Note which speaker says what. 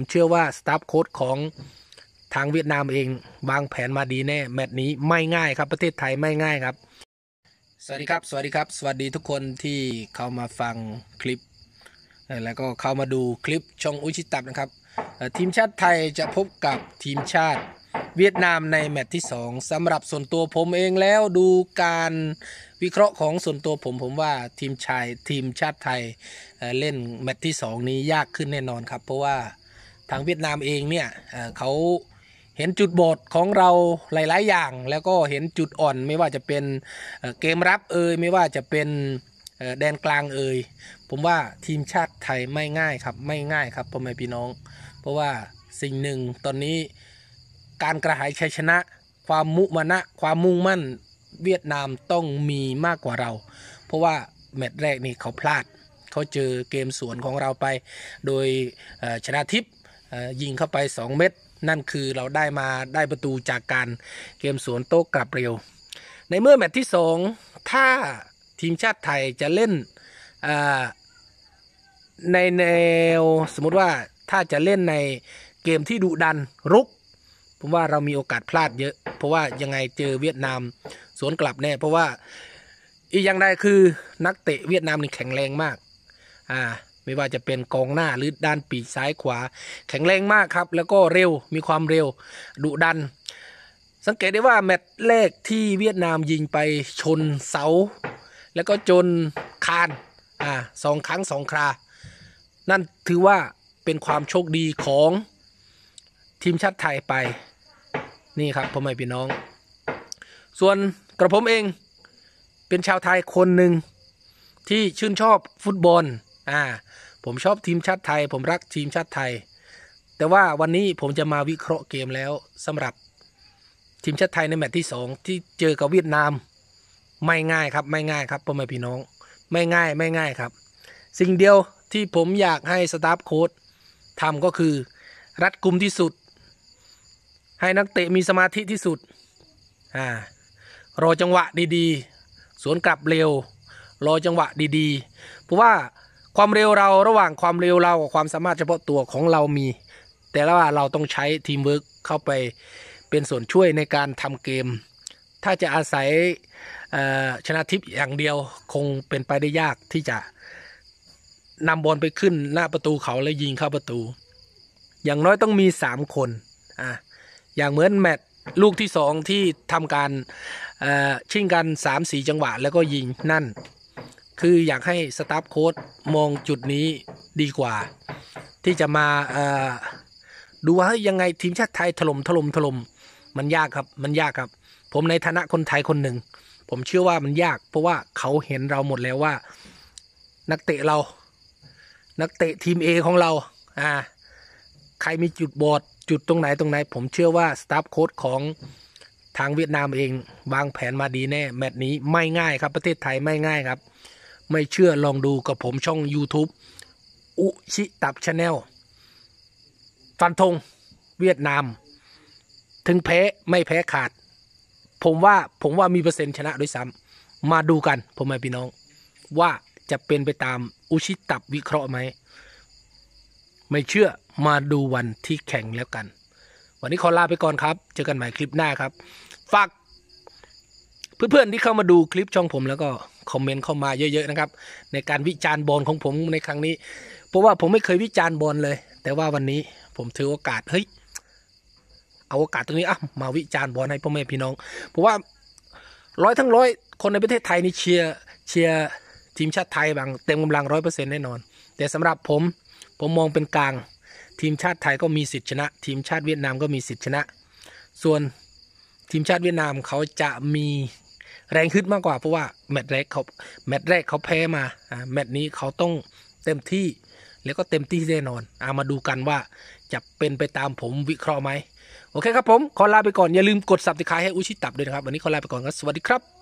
Speaker 1: มเชื่อว่าสตาฟโค้ดของทางเวียดนามเองวางแผนมาดีแน่แมตช์นี้ไม่ง่ายครับประเทศไทยไม่ง่ายครับสวัสดีครับ สวัสดีครับ สวัสดีทุกคนที่เข้ามาฟังคลิป แล้วก็เข้ามาดูคลิปชองอุชิตับนะครับทีมชาติไทยจะพบกับทีมชาติเวียดนามในแมตช์ที่ 2 สำหรับส่วนตัวผมเองแล้วดูการวิเคราะห์ของส่วนตัวผม ผมว่าทีมชายทีมชาติไทยเล่นแมตช์ที่2 นี้ยากขึ้นแน่นอนครับเพราะว่าทางเวียดนามเองเนี่ยเขาเห็นจุดบดของเราหลาย ๆ อย่างแล้วก็เห็นจุดอ่อน ไม่ว่าจะเป็นเกมรับเอยไม่ว่าจะเป็นแดนกลางเอยผมว่าทีมชาติไทยไม่ง่ายครับ ไม่ง่ายครับพ่อแม่พี่น้อง เพราะว่าสิ่งหนึ่งตอนนี้การกระหายชัยชนะ ความมุมานะ ความมุ่งมั่นเวียดนามต้องมีมากกว่าเรา เพราะว่าแมตช์แรกนี่เขาพลาดเขาเจอเกมสวนของเราไป โดยชนะทิพย์ยิงเข้าไป 2 เม็ดนั่นคือเราได้มาได้ประตูจากการเกมสวนโต๊ะกลับเร็ว ในเมื่อแมตช์ที่ 2 ถ้าทีมชาติไทยจะเล่นในแนวสมมติว่าถ้าจะเล่นในเกมที่ดุดันรุกผมว่าเรามีโอกาสพลาดเยอะ เพราะว่ายังไงเจอเวียดนามสวนกลับแน่เพราะว่าอีกอย่างใดคือนักเตะเวียดนามนี่แข็งแรงมาก อ่าไม่ว่าจะเป็นกองหน้าหรือด้านปีกซ้ายขวา แข็งแรงมากครับ แล้วก็เร็วมีความเร็วดุดัน สังเกตได้ว่าแมตช์แรกที่เวียดนามยิงไปชนเสา แล้วก็จน คานอ่าสองครั้งสองครา นั่นถือว่าเป็นความโชคดีของทีมชาติไทยไป นี่ครับพ่อแม่พี่น้อง ส่วนกระผมเองเป็นชาวไทยคนหนึ่ง ที่ชื่นชอบฟุตบอลอ่าผมชอบทีมชาติไทย ผมรักทีมชาติไทย แต่ว่าวันนี้ผมจะมาวิเคราะห์เกมแล้วสำหรับ ทีมชาติไทยในแมตช์ที่สองที่เจอกับเวียดนาม ไม่ง่ายครับไม่ง่ายครับพ่อแม่พี่น้อง ไม่ง่ายไม่ง่ายครับ สิ่งเดียวที่ผมอยากให้สตาฟโค้ดทำก็คือ รัดกุมที่สุด ให้นักเตะมีสมาธิที่สุดอ่ารอจังหวะดีๆ สวนกลับเร็ว รอจังหวะดีๆ เพราะว่าความเร็วเราระหว่างความเร็วเรากับความสามารถเฉพาะตัวของเรามี แต่ละว่าเราต้องใช้ทีมเวิร์กเข้าไปเป็นส่วนช่วยในการทำเกม ถ้าจะอาศัยชนะทิพย์อย่างเดียวคงเป็นไปได้ยากที่จะนำบอลไปขึ้นหน้าประตูเขาแล้วยิงเข้าประตู อย่างน้อยต้องมี3คนอ่ะอย่างเหมือนแมต์ลูกที่ 2 ที่ทำการชิงกัน3-4จังหวะแล้วก็ยิงนั่นคืออยากให้สตาฟโค้ดมองจุดนี้ดีกว่า ที่จะมาดูว่ายังไงทีมชาติไทยถล่มถล่มถล่มมันยากครับมันยากครับ ผมในฐานะคนไทยคนหนึ่งผมเชื่อว่ามันยาก เพราะว่าเขาเห็นเราหมดแล้วว่า นักเตะเรา นักเตะทีม A ของเราอ่าใครมีจุดบอด จุดตรงไหนตรงไหน ผมเชื่อว่าสตาฟโค้ดของทางเวียดนามเองวางแผนมาดีแน่แมตช์นี้ไม่ง่ายครับประเทศไทยไม่ง่ายครับไม่เชื่อลองดูกับผมช่อง YouTube อุชิตับชาแนลฟันธง เวียดนาม ถึงแพ้ไม่แพ้ขาด ผมว่าผมว่ามีเปอร์เซ็นต์ชนะด้วยซ้ำมาดูกัน ผมไม่พี่น้อง ว่าจะเป็นไปตามอุชิตับวิเคราะห์ไหม ไม่เชื่อมาดูวันที่แข่งแล้วกัน วันนี้ขอลาไปก่อนครับ เจอกันใหม่คลิปหน้าครับฝากเพื่อนๆที่เข้ามาดูคลิปช่องผมแล้วก็คอมเมนต์เข้ามาเยอะ ๆ นะครับ ในการวิจารณ์บอลของผมในครั้งนี้ เพราะว่าผมไม่เคยวิจารณ์บอลเลย แต่ว่าวันนี้ผมถือโอกาสเฮ้ยเอาโอกาสตรงนี้อ่ะมาวิจารณ์บอลให้พ่อแม่พี่น้องเพราะว่าร้อยทั้งร้อยคนในประเทศไทยนี่เชียร์เชียร์ทีมชาติไทยบางเต็มกำลังร้อยเปอร์เซ็นต์แน่นอน แต่สำหรับผมผมมองเป็นกลางทีมชาติไทยก็มีสิทธิชนะ ทีมชาติเวียดนามก็มีสิทธิชนะ ส่วนทีมชาติเวียดนามเขาจะมีแรงขึ้นมากกว่าเพราะว่า แมตช์แรกเขาแมตช์แรกเขาแพ้มาอ่าแมตช์นี้เขาต้องเต็มที่ แล้วก็เต็มที่แน่นอนอามาดูกันว่าจะเป็นไปตามผมวิเคราะห์ไหมโอเคครับผมขอลาไปก่อน อย่าลืมกดสับติคายให้อุชิตับด้วยนะครับ วันนี้ขอลาไปก่อนครับสวัสดีครับ